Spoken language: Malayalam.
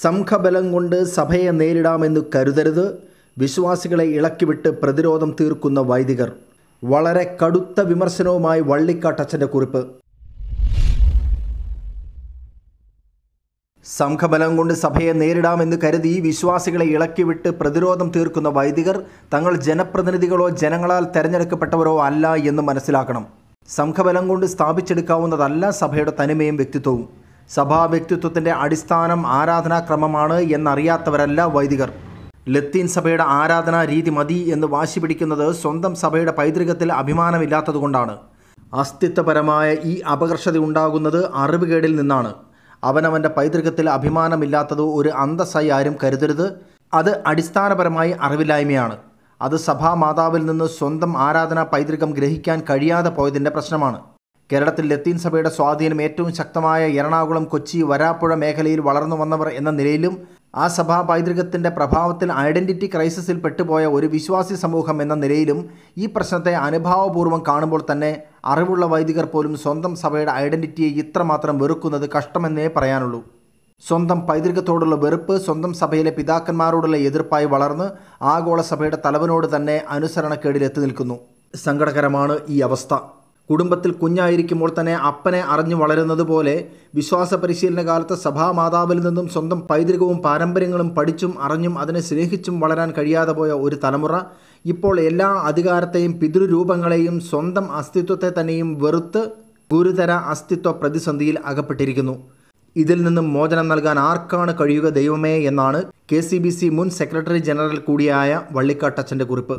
സംഘബലം കൊണ്ട് സഭയെ നേരിടാമെന്ന് കരുതരുത് വിശ്വാസികളെ ഇളക്കിവിട്ട് പ്രതിരോധം തീർക്കുന്ന വൈദികർ വളരെ കടുത്ത വിമർശനവുമായി വള്ളിക്കാട്ടച്ചൻ്റെ കുറിപ്പ് സംഘബലം കൊണ്ട് സഭയെ നേരിടാമെന്ന് കരുതി വിശ്വാസികളെ ഇളക്കിവിട്ട് പ്രതിരോധം തീർക്കുന്ന വൈദികർ തങ്ങൾ ജനപ്രതിനിധികളോ ജനങ്ങളാൽ തെരഞ്ഞെടുക്കപ്പെട്ടവരോ അല്ല എന്ന് മനസ്സിലാക്കണം സംഘബലം കൊണ്ട് സ്ഥാപിച്ചെടുക്കാവുന്നതല്ല സഭയുടെ തനിമയും വ്യക്തിത്വവും സഭാ വ്യക്തിത്വത്തിൻ്റെ അടിസ്ഥാനം ആരാധനാക്രമമാണ് എന്നറിയാത്തവരല്ല വൈദികർ ലത്തീൻ സഭയുടെ ആരാധനാ രീതി മതി എന്ന് വാശി പിടിക്കുന്നത് സ്വന്തം സഭയുടെ പൈതൃകത്തിൽ അഭിമാനമില്ലാത്തതുകൊണ്ടാണ് അസ്തിത്വപരമായ ഈ അപകർഷത ഉണ്ടാകുന്നത് അറിവുകേടിൽ നിന്നാണ് അവനവൻ്റെ പൈതൃകത്തിൽ അഭിമാനമില്ലാത്തത് ഒരു അന്തസ്സായി ആരും കരുതരുത് അത് അടിസ്ഥാനപരമായി അറിവില്ലായ്മയാണ് അത് സഭാ മാതാവിൽ നിന്ന് സ്വന്തം ആരാധനാ പൈതൃകം ഗ്രഹിക്കാൻ കഴിയാതെ പോയതിൻ്റെ പ്രശ്നമാണ് കേരളത്തിൽ ലത്തീൻ സഭയുടെ സ്വാധീനം ഏറ്റവും ശക്തമായ എറണാകുളം കൊച്ചി വരാപ്പുഴ മേഖലയിൽ വളർന്നു വന്നവർ എന്ന നിലയിലും ആ സഭാ പൈതൃകത്തിൻ്റെ പ്രഭാവത്തിൽ ഐഡന്റിറ്റി ക്രൈസിസിൽ പെട്ടുപോയ ഒരു വിശ്വാസി സമൂഹം എന്ന നിലയിലും ഈ പ്രശ്നത്തെ അനുഭാവപൂർവ്വം കാണുമ്പോൾ തന്നെ അറിവുള്ള വൈദികർ പോലും സ്വന്തം സഭയുടെ ഐഡന്റിറ്റിയെ ഇത്രമാത്രം വെറുക്കുന്നത് കഷ്ടമെന്നേ പറയാനുള്ളൂ സ്വന്തം പൈതൃകത്തോടുള്ള വെറുപ്പ് സ്വന്തം സഭയിലെ പിതാക്കന്മാരോടുള്ള എതിർപ്പായി വളർന്ന് ആഗോള സഭയുടെ തലവനോട് തന്നെ അനുസരണക്കേടിലെത്തി നിൽക്കുന്നു സങ്കടകരമാണ് ഈ അവസ്ഥ കുടുംബത്തിൽ കുഞ്ഞായിരിക്കുമ്പോൾ തന്നെ അപ്പനെ അറിഞ്ഞു വളരുന്നത് പോലെ വിശ്വാസ പരിശീലന കാലത്ത് സഭാമാതാവിൽ നിന്നും സ്വന്തം പൈതൃകവും പാരമ്പര്യങ്ങളും പഠിച്ചും അറിഞ്ഞും അതിനെ സ്നേഹിച്ചും വളരാൻ കഴിയാതെ പോയ ഒരു തലമുറ ഇപ്പോൾ എല്ലാ അധികാരത്തെയും പിതൃരൂപങ്ങളെയും സ്വന്തം അസ്തിത്വത്തെ തന്നെയും വെറുത്ത് ഗുരുതര അസ്തിത്വ പ്രതിസന്ധിയിൽ അകപ്പെട്ടിരിക്കുന്നു ഇതിൽ നിന്നും മോചനം നൽകാൻ ആർക്കാണ് കഴിയുക ദൈവമേ എന്നാണ് കെ മുൻ സെക്രട്ടറി ജനറൽ കൂടിയായ വള്ളിക്കാട്ടച്ചൻ്റെ കുറിപ്പ്